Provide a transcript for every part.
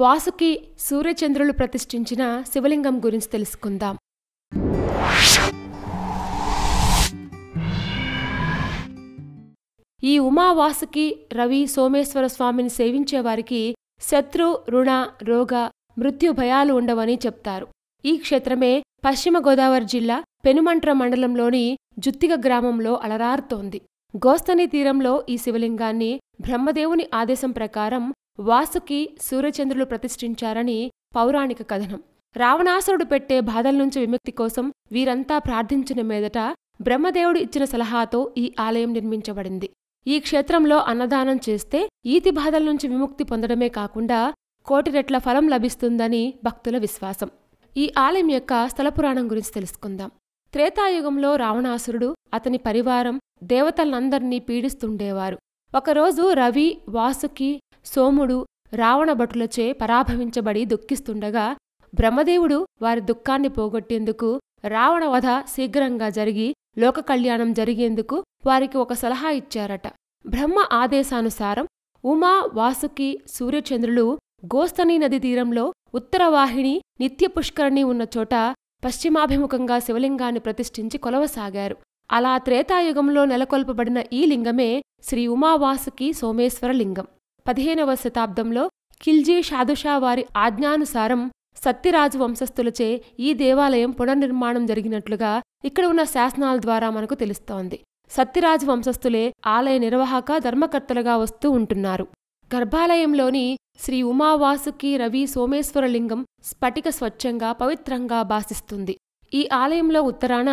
వాసుకి సూర్యచంద్రులు ప్రతిష్ఠించిన శివలింగం గురించి తెలుసుకుందాం ఈ ఉమా వాసుకి రవి సోమేశ్వర స్వామిని సేవించేవారికి శత్రు రుణ రోగ మృత్యు భయాలు ఉండవని చెప్తారు ఈ క్షేత్రమే పశ్చిమ గోదావరి జిల్లా పెనుమంట్ర మండలంలోని జుత్తిగ గ్రామంలో అలరారుతోంది గోస్తని తీరంలో ఈ శివలింగాన్ని బ్రహ్మదేవుని ఆదేశం ప్రకారం వాసుకి సూర్యచంద్రులు ప్రతిష్ఠించారని పౌరాణిక కథనం రావణాసురుడు పెట్టే బాధల నుంచి విముక్తి కోసం వీరంతా ప్రార్థించిన మీదట బ్రహ్మదేవుడు ఇచ్చిన సలహాతో ఈ ఆలయం నిర్మించబడింది ఈ క్షేత్రంలో అన్నదానం చేస్తే ఈతి బాధల నుంచి విముక్తి పొందడమే కాకుండా కోటి రెట్ల ఫలం లభిస్తుందని భక్తుల విశ్వాసం ఈ ఆలయం యొక్క స్థలపురాణం గురించి తెలుసుకుందాం త్రేతాయుగంలో రావణాసురుడు అతని పరివారం దేవతలందర్నీ పీడిస్తుండేవారు ఒకరోజు రవి వాసుకి సోముడు రావణభటులచే పరాభవించబడి దుఃఖిస్తుండగా బ్రహ్మదేవుడు వారి దుఃఖాన్ని పోగొట్టేందుకు రావణవధ శీఘ్రంగా జరిగి లోక కళ్యాణం జరిగేందుకు వారికి ఒక సలహా ఇచ్చారట బ్రహ్మ ఆదేశానుసారం ఉమా వాసుకి సూర్యచంద్రులు గోస్తనీ నది తీరంలో ఉత్తరవాహిని నిత్య పుష్కరణి ఉన్న చోట పశ్చిమాభిముఖంగా శివలింగాన్ని ప్రతిష్ఠించి కొలవసాగారు అలా త్రేతాయుగంలో నెలకొల్పబడిన ఈ లింగమే శ్రీ ఉమావాసుకి సోమేశ్వర లింగం పదిహేనవ శతాబ్దంలో ఖిల్జీ షాదుషా వారి ఆజ్ఞానుసారం సత్యరాజు వంశస్థులచే ఈ దేవాలయం పునర్నిర్మాణం జరిగినట్లుగా ఇక్కడ ఉన్న శాసనాల ద్వారా మనకు తెలుస్తోంది సత్యరాజు వంశస్థులే ఆలయ నిర్వాహక ధర్మకర్తలుగా వస్తూ ఉంటున్నారు గర్భాలయంలోని శ్రీ ఉమావాసుకి రవి సోమేశ్వరలింగం స్ఫటిక స్వచ్ఛంగా పవిత్రంగా భాసిస్తుంది ఈ ఆలయంలో ఉత్తరాన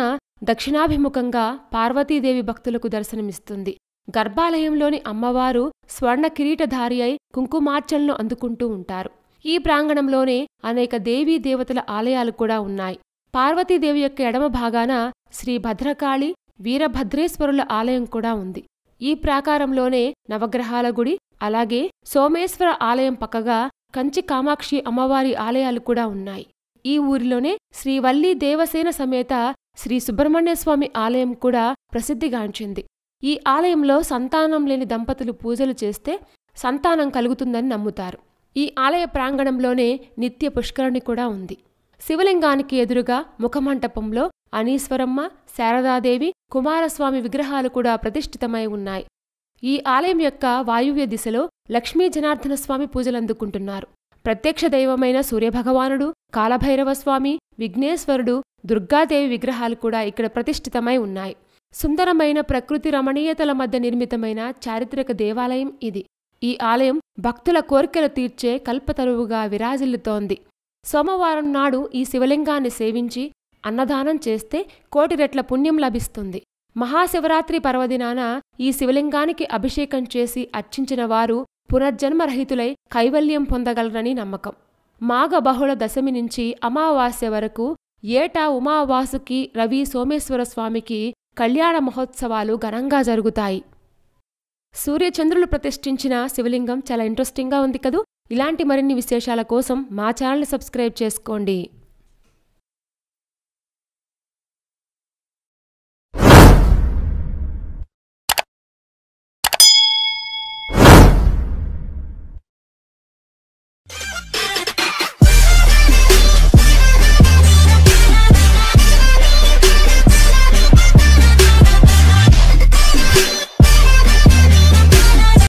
దక్షిణాభిముఖంగా పార్వతీదేవి భక్తులకు దర్శనమిస్తుంది గర్భాలయంలోని అమ్మవారు స్వర్ణ కిరీటధారి అయి కుంకుమార్చనలు అందుకుంటూ ఉంటారు ఈ ప్రాంగణంలోనే అనేక దేవీ దేవతల ఆలయాలు కూడా ఉన్నాయి పార్వతీదేవి యొక్క ఎడమ భాగాన శ్రీ భద్రకాళి వీరభద్రేశ్వరుల ఆలయం కూడా ఉంది ఈ ప్రాకారంలోనే నవగ్రహాల గుడి అలాగే సోమేశ్వర ఆలయం పక్కగా కంచి కామాక్షి అమ్మవారి ఆలయాలు కూడా ఉన్నాయి ఈ ఊరిలోనే శ్రీవల్లీ దేవసేన సమేత శ్రీ సుబ్రహ్మణ్యస్వామి ఆలయం కూడా ప్రసిద్ధిగాంచింది ఈ ఆలయంలో సంతానం లేని దంపతులు పూజలు చేస్తే సంతానం కలుగుతుందని నమ్ముతారు ఈ ఆలయ ప్రాంగణంలోనే నిత్య పుష్కరణి కూడా ఉంది శివలింగానికి ఎదురుగా ముఖమంటపంలో అనీశ్వరమ్మ శారదాదేవి కుమారస్వామి విగ్రహాలు కూడా ప్రతిష్ఠితమై ఉన్నాయి ఈ ఆలయం యొక్క వాయువ్య దిశలో లక్ష్మీ జనార్దన స్వామి పూజలందుకుంటున్నారు ప్రత్యక్ష దైవమైన సూర్యభగవానుడు కాలభైరవస్వామి విఘ్నేశ్వరుడు దుర్గాదేవి విగ్రహాలు కూడా ఇక్కడ ప్రతిష్ఠితమై ఉన్నాయి సుందరమైన ప్రకృతి రమణీయతల మధ్య నిర్మితమైన చారిత్రక దేవాలయం ఇది ఈ ఆలయం భక్తుల కోరికలు తీర్చే కల్పతరువుగా విరాజిల్లుతోంది సోమవారం నాడు ఈ శివలింగాన్ని సేవించి అన్నదానం చేస్తే కోటి రెట్ల పుణ్యం లభిస్తుంది మహాశివరాత్రి పర్వదినాన ఈ శివలింగానికి అభిషేకం చేసి అర్చించిన వారు పునర్జన్మరహితులై కైవల్యం పొందగలరని నమ్మకం మాఘ బహుళ దశమి నుంచి అమావాస్య వరకు ఏటా ఉమావాసుకి రవి సోమేశ్వర స్వామికి కళ్యాణ మహోత్సవాలు ఘనంగా జరుగుతాయి సూర్యచంద్రులు ప్రతిష్ఠించిన శివలింగం చాలా ఇంట్రెస్టింగ్గా ఉంది కదూ ఇలాంటి మరిన్ని విశేషాల కోసం మా ఛానల్ని సబ్స్క్రైబ్ చేసుకోండి